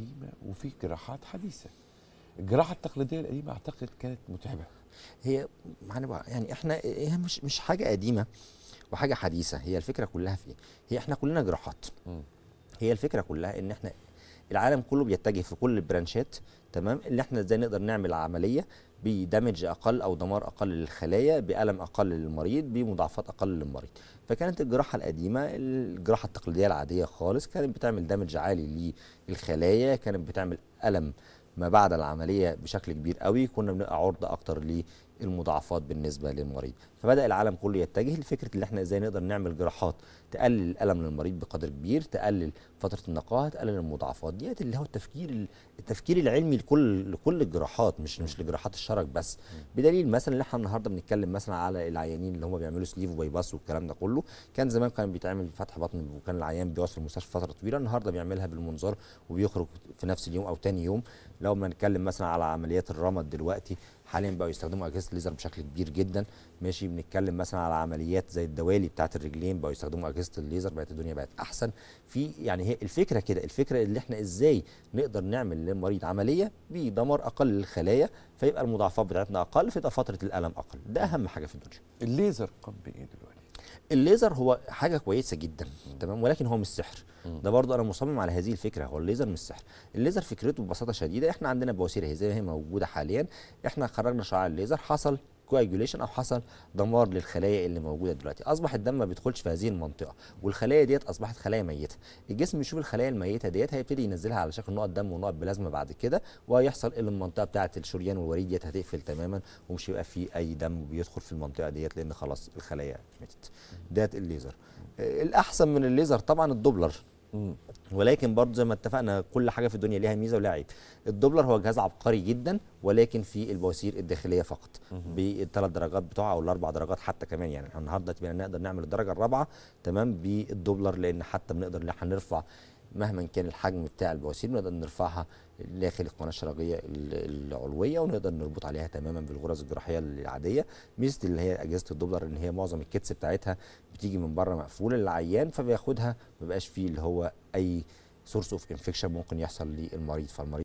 قديمه وفي جراحات حديثه الجراحه التقليديه القديمه اعتقد كانت متعبه هي يعني احنا هي مش مش حاجه قديمه وحاجه حديثه هي الفكره كلها في ايه هي احنا كلنا جراحات هي الفكره كلها ان احنا العالم كله بيتجه في كل البرانشات تمام اللي احنا ازاي نقدر نعمل عمليه بدمج اقل او دمار اقل للخلايا بالم اقل للمريض بمضاعفات اقل للمريض فكانت الجراحه القديمه الجراحه التقليديه العاديه خالص كانت بتعمل دمج عالي للخلايا كانت بتعمل الم ما بعد العمليه بشكل كبير قوي كنا بنبقى عرضه اكتر المضاعفات بالنسبه للمريض فبدا العالم كله يتجه لفكره اللي احنا ازاي نقدر نعمل جراحات تقلل الالم للمريض بقدر كبير تقلل فتره النقاهه تقلل المضاعفات ديت اللي هو التفكير التفكير العلمي لكل لكل الجراحات مش مش لجراحات الشرج بس بدليل مثلا ان احنا النهارده بنتكلم مثلا على العيانين اللي هم بيعملوا سليف وباي باس والكلام ده كله كان زمان كان بيتعمل فتح بطن وكان العيان بيقعد في المستشفى فتره طويله النهارده بيعملها بالمنظار وبيخرج في نفس اليوم او تاني يوم لو بنتكلم مثلا على عمليات الرمد دلوقتي حاليا بقوا يستخدموا اجهزه ليزر بشكل كبير جدا ماشي بنتكلم مثلا على عمليات زي الدوالي بتاعه الرجلين بقوا يستخدموا اجهزه الليزر بقت الدنيا بقت احسن في يعني هي الفكره كده الفكره اللي احنا ازاي نقدر نعمل للمريض عمليه بدمار اقل الخلايا فيبقى المضاعفات بتاعتنا اقل فيبقى فتره الالم اقل ده اهم حاجه في الدنيا الليزر قام بايه دلوقتي الليزر هو حاجه كويسه جدا تمام ولكن هو مش سحر ده برضو انا مصمم على هذه الفكره هو الليزر مش سحر الليزر فكرته ببساطه شديده احنا عندنا بواسير هزيمه زي ما هي موجوده حاليا احنا خرجنا شعاع الليزر حصل كواجوليشن او حصل دمار للخلايا اللي موجوده دلوقتي اصبح الدم ما بيدخلش في هذه المنطقه والخلايا ديت اصبحت خلايا ميته الجسم يشوف الخلايا الميته ديت هيبتدي ينزلها على شكل نقط دم ونقط بلازما بعد كده وهيحصل ان المنطقه بتاعه الشريان والوريد ديت هتقفل تماما ومش هيبقى في اي دم بيدخل في المنطقه ديت لان خلاص الخلايا ماتت ديت الليزر آه، الاحسن من الليزر طبعا الدوبلر ولكن برضه زي ما اتفقنا كل حاجه في الدنيا ليها ميزه ولها عيب الدوبلر هو جهاز عبقري جدا ولكن في البواسير الداخليه فقط بالثلاث درجات بتوعه او الاربع درجات حتى كمان يعني احنا النهارده نقدر نعمل الدرجه الرابعه تمام بالدوبلر لان حتى بنقدر ان احنا نرفع مهما كان الحجم بتاع البواسير نقدر نرفعها داخل القناه الشرجيه العلويه ونقدر نربط عليها تماما بالغرز الجراحيه العاديه ميزه اللي هي اجهزه الدوبلر ان هي معظم الكتس بتاعتها بتيجي من بره مقفوله للعيان فبياخدها ما فيه اللي هو اي سورس اوف انفكشن ممكن يحصل للمريض فالمريض